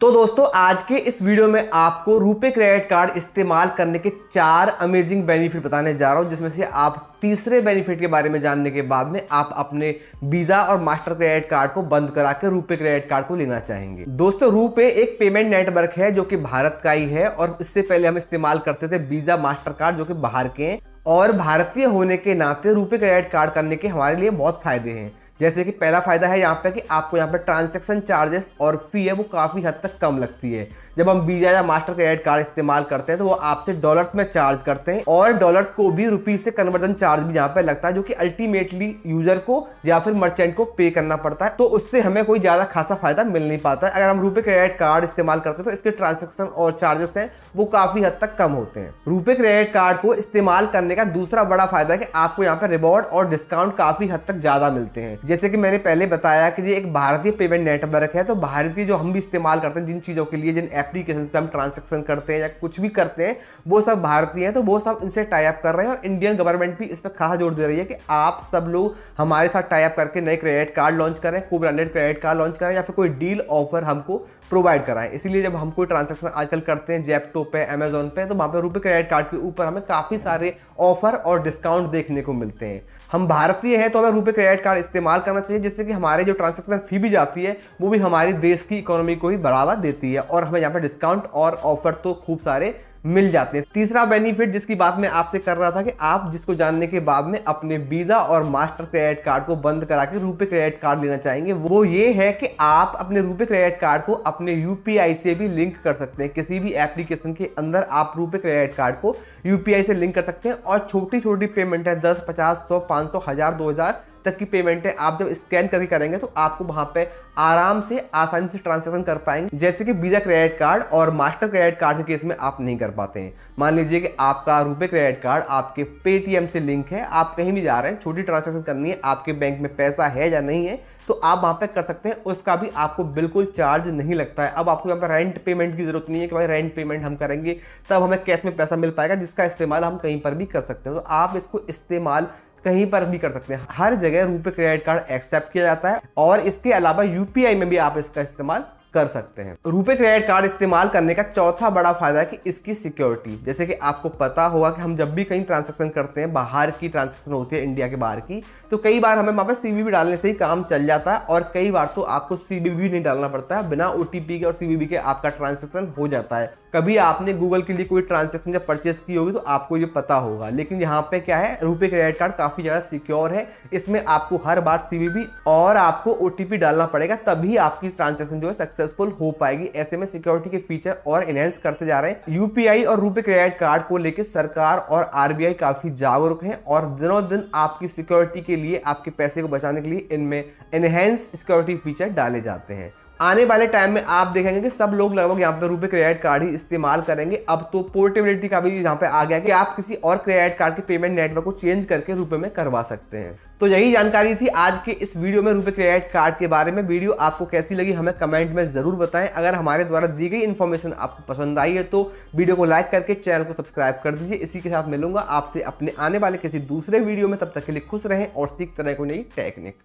तो दोस्तों आज के इस वीडियो में आपको रुपए क्रेडिट कार्ड इस्तेमाल करने के चार अमेजिंग बेनिफिट बताने जा रहा हूँ जिसमें से आप तीसरे बेनिफिट के बारे में जानने के बाद में आप अपने वीज़ा और मास्टर क्रेडिट कार्ड को बंद करा के रूपे क्रेडिट कार्ड को लेना चाहेंगे दोस्तों रूपे एक पेमेंट नेटवर्क है जो कि भारत का ही है और इससे पहले हम इस्तेमाल करते थे वीज़ा मास्टर कार्ड जो कि बाहर के हैं और भारतीय होने के नाते रूपे क्रेडिट कार्ड करने के हमारे लिए बहुत फायदे हैं जैसे कि पहला फ़ायदा है यहाँ पे कि आपको यहाँ पे ट्रांजैक्शन चार्जेस और फी है वो काफ़ी हद तक कम लगती है जब हम वीज़ा या मास्टर क्रेडिट कार्ड इस्तेमाल करते हैं तो वो आपसे डॉलर्स में चार्ज करते हैं और डॉलर्स को भी रुपीज़ से कन्वर्जन चार्ज भी यहाँ पे लगता है जो कि अल्टीमेटली यूज़र को या फिर मर्चेंट को पे करना पड़ता है तो उससे हमें कोई ज़्यादा खासा फ़ायदा मिल नहीं पाता है अगर हम रुपये क्रेडिट कार्ड इस्तेमाल करते हैं तो इसके ट्रांजेक्शन और चार्जेस हैं वो काफ़ी हद तक कम होते हैं रुपये क्रेडिट कार्ड को इस्तेमाल करने का दूसरा बड़ा फ़ायदा है कि आपको यहाँ पर रिवॉर्ड और डिस्काउंट काफ़ी हद तक ज़्यादा मिलते हैं जैसे कि मैंने पहले बताया कि ये एक भारतीय पेमेंट नेटवर्क है तो भारतीय जो हम भी इस्तेमाल करते हैं जिन चीज़ों के लिए जिन एप्लीकेशन पे हम ट्रांजेक्शन करते हैं या कुछ भी करते हैं वो सब भारतीय हैं तो वो सब इनसे टाइप कर रहे हैं और इंडियन गवर्नमेंट भी इस पर खास जोर दे रही है कि आप सब लोग हमारे साथ टाइप करके नए क्रेडिट कार्ड लॉन्च करें कोई ब्रांडेड क्रेडिट कार्ड लॉन्च करें या फिर कोई डील ऑफर हमको प्रोवाइड कराएं इसीलिए जब हम कोई ट्रांजेक्शन आजकल करते हैं जेप्टो पे अमेजोन पे तो वहाँ पर रुपये क्रेडिट कार्ड के ऊपर हमें काफ़ी सारे ऑफर और डिस्काउंट देखने को मिलते हैं हम भारतीय हैं तो हमें रुपये क्रेडिट कार्ड इस्तेमाल सुधार करना चाहिए जिससे कि हमारे जो ट्रांजेक्शन फी भी जाती है वो भी हमारे देश की इकोनॉमी को ही बढ़ावा देती है और हमें यहाँ पर डिस्काउंट और ऑफर तो खूब सारे मिल जाते हैं तीसरा बेनिफिट जिसकी बात मैं आपसे कर रहा था कि आप जिसको जानने के बाद में अपने वीज़ा और मास्टर क्रेडिट कार्ड को बंद करा के रुपये क्रेडिट कार्ड लेना चाहेंगे वो ये है कि आप अपने रुपये क्रेडिट कार्ड को अपने यूपीआई से भी लिंक कर सकते हैं किसी भी एप्लीकेशन के अंदर आप रुपये क्रेडिट कार्ड को यूपीआई से लिंक कर सकते हैं और छोटी छोटी पेमेंट है दस पचास सौ पांच सौ हज़ार दो हज़ार तक की पेमेंट है आप जब स्कैन करके करेंगे तो आपको वहाँ पे आराम से आसानी से ट्रांजेक्शन कर पाएंगे जैसे कि वीज़ा क्रेडिट कार्ड और मास्टर क्रेडिट कार्ड के केस में आप नहीं कर पाते हैं मान लीजिए कि आपका रुपए क्रेडिट कार्ड आपके पेटीएम से लिंक है आप कहीं भी जा रहे हैं छोटी ट्रांजेक्शन करनी है आपके बैंक में पैसा है या नहीं है तो आप वहाँ पर कर सकते हैं उसका भी आपको बिल्कुल चार्ज नहीं लगता है अब आपको यहाँ पर रेंट पेमेंट की ज़रूरत नहीं है कि भाई रेंट पेमेंट हम करेंगे तब हमें कैश में पैसा मिल पाएगा जिसका इस्तेमाल हम कहीं पर भी कर सकते हैं तो आप इसको इस्तेमाल कहीं पर भी कर सकते हैं हर जगह रुपए क्रेडिट कार्ड एक्सेप्ट किया जाता है और इसके अलावा यूपीआई में भी आप इसका इस्तेमाल कर सकते हैं रुपए क्रेडिट कार्ड इस्तेमाल करने का चौथा बड़ा फायदा है कि इसकी सिक्योरिटी जैसे कि आपको पता होगा कि हम जब भी कहीं ट्रांजेक्शन करते हैं बाहर की ट्रांजेक्शन होती है इंडिया के बाहर की तो कई बार हमें वहां पर सीवीबी डालने से ही काम चल जाता है और कई बार तो आपको सीवीबी नहीं डालना पड़ता है बिना ओ के और सीवीबी के आपका ट्रांजेक्शन हो जाता है कभी आपने गूगल के लिए कोई ट्रांजेक्शन जब परचेस की होगी तो आपको ये पता होगा लेकिन यहाँ पे क्या है रुपए क्रेडिट कार्ड काफ़ी ज़्यादा सिक्योर है इसमें आपको हर बार सीवीबी और आपको ओटीपी डालना पड़ेगा तभी आपकी ट्रांजेक्शन जो है सक्सेस सक्सेसफुल हो पाएगी ऐसे में सिक्योरिटी के फीचर और एनहेंस करते जा रहे हैं यूपीआई और रूपे क्रेडिट कार्ड को लेकर सरकार और आरबीआई काफी जागरूक है और दिनों दिन आपकी सिक्योरिटी के लिए आपके पैसे को बचाने के लिए इनमें एनहेंस सिक्योरिटी फीचर डाले जाते हैं आने वाले टाइम में आप देखेंगे कि सब लोग लगभग यहाँ पे रुपए क्रेडिट कार्ड ही इस्तेमाल करेंगे अब तो पोर्टेबिलिटी का भी यहाँ पे आ गया कि आप किसी और क्रेडिट कार्ड के पेमेंट नेटवर्क को चेंज करके रुपए में करवा सकते हैं तो यही जानकारी थी आज के इस वीडियो में रुपए क्रेडिट कार्ड के बारे में वीडियो आपको कैसी लगी हमें कमेंट में ज़रूर बताएं अगर हमारे द्वारा दी गई इन्फॉर्मेशन आपको पसंद आई है तो वीडियो को लाइक करके चैनल को सब्सक्राइब कर दीजिए इसी के साथ मिलूंगा आपसे अपने आने वाले किसी दूसरे वीडियो में तब तक के लिए खुश रहें और सीखते रहे कोई नई टेक्निक